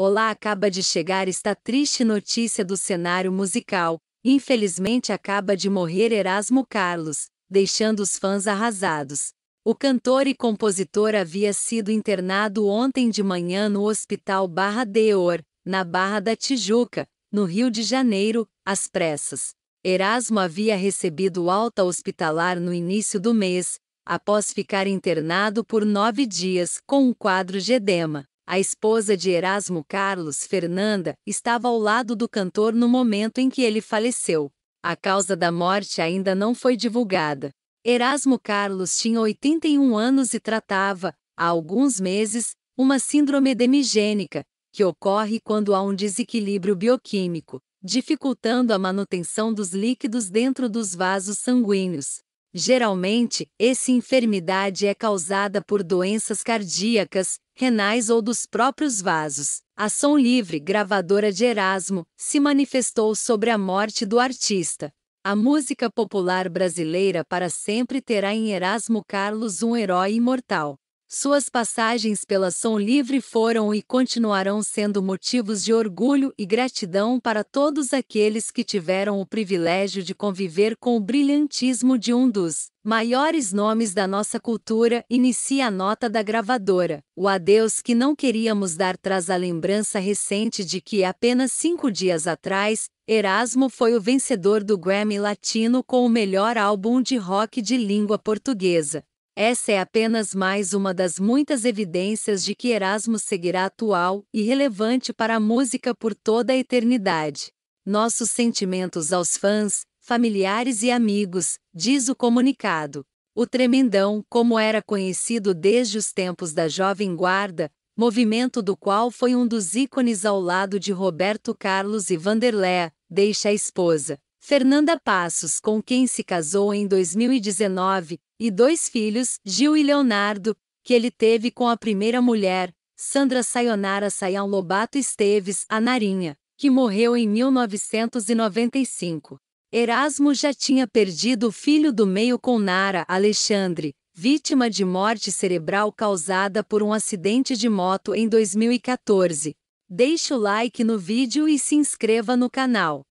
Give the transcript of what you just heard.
Olá, acaba de chegar esta triste notícia do cenário musical. Infelizmente acaba de morrer Erasmo Carlos, deixando os fãs arrasados. O cantor e compositor havia sido internado ontem de manhã no Hospital Barra Deor, na Barra da Tijuca, no Rio de Janeiro, às pressas. Erasmo havia recebido alta hospitalar no início do mês, após ficar internado por nove dias com um quadro de edema. A esposa de Erasmo Carlos, Fernanda, estava ao lado do cantor no momento em que ele faleceu. A causa da morte ainda não foi divulgada. Erasmo Carlos tinha 81 anos e tratava, há alguns meses, uma síndrome demigênica, que ocorre quando há um desequilíbrio bioquímico, dificultando a manutenção dos líquidos dentro dos vasos sanguíneos. Geralmente, essa enfermidade é causada por doenças cardíacas, renais ou dos próprios vasos. A Som Livre, gravadora de Erasmo, se manifestou sobre a morte do artista. A música popular brasileira para sempre terá em Erasmo Carlos um herói imortal. Suas passagens pela Som Livre foram e continuarão sendo motivos de orgulho e gratidão para todos aqueles que tiveram o privilégio de conviver com o brilhantismo de um dos maiores nomes da nossa cultura. Inicia a nota da gravadora. O adeus que não queríamos dar traz a lembrança recente de que apenas cinco dias atrás, Erasmo foi o vencedor do Grammy Latino com o melhor álbum de rock de língua portuguesa. Essa é apenas mais uma das muitas evidências de que Erasmus seguirá atual e relevante para a música por toda a eternidade. Nossos sentimentos aos fãs, familiares e amigos, diz o comunicado. O Tremendão, como era conhecido desde os tempos da Jovem Guarda, movimento do qual foi um dos ícones ao lado de Roberto Carlos e Vanderlé, deixa a esposa, Fernanda Passos, com quem se casou em 2019, e dois filhos, Gil e Leonardo, que ele teve com a primeira mulher, Sandra Sayonara Sayão Lobato Esteves, a Narinha, que morreu em 1995. Erasmo já tinha perdido o filho do meio com Nara, Alexandre, vítima de morte cerebral causada por um acidente de moto em 2014. Deixe o like no vídeo e se inscreva no canal.